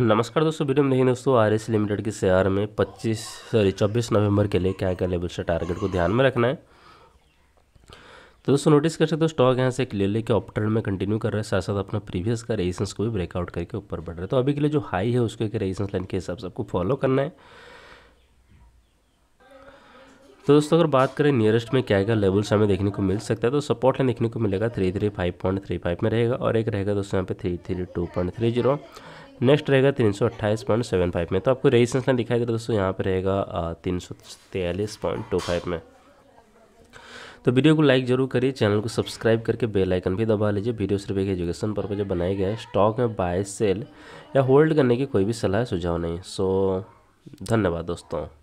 नमस्कार दोस्तों वीडियो में देखिए दोस्तों आर एस लिमिटेड के शेयर में 25 सॉरी 24 नवंबर के लिए क्या क्या लेवल से टारगेट को ध्यान में रखना है तो दोस्तों नोटिस कर सकते हो स्टॉक यहाँ से क्लियरली के ऑप में कंटिन्यू कर रहा है साथ साथ अपना प्रीवियस का रेजिस्टेंस को भी ब्रेकआउट करके ऊपर बढ़ रहा है तो अभी के लिए जो हाई है उसको एक रेजिस्टेंस लाइन के हिसाब से आपको फॉलो करना है तो दोस्तों अगर बात करें नियरेस्ट में क्या क्या लेवल्स हमें देखने को मिल सकता है तो सपोर्ट लाइन देखने को मिलेगा three three five point three five में रहेगा और एक रहेगा दोस्तों यहाँ पे three three two point three zero next रहेगा तीन सौ अट्ठाईस पॉइंट सेवन फाइव में तो आपको रेजिस्टेंस लाइन दिखाई दे रहा दोस्तों यहाँ पर रहेगा तीन सौ तेयालीस पॉइंट टू फाइव में तो वीडियो को लाइक जरूर करिए चैनल को सब्सक्राइब करके बेल आइकन भी दबा लीजिए वीडियो सिर्फ एक एजुकेशन पर बनाया गया गए स्टॉक में बाय सेल या होल्ड करने की कोई भी सलाह सुझाव नहीं सो धन्यवाद दोस्तों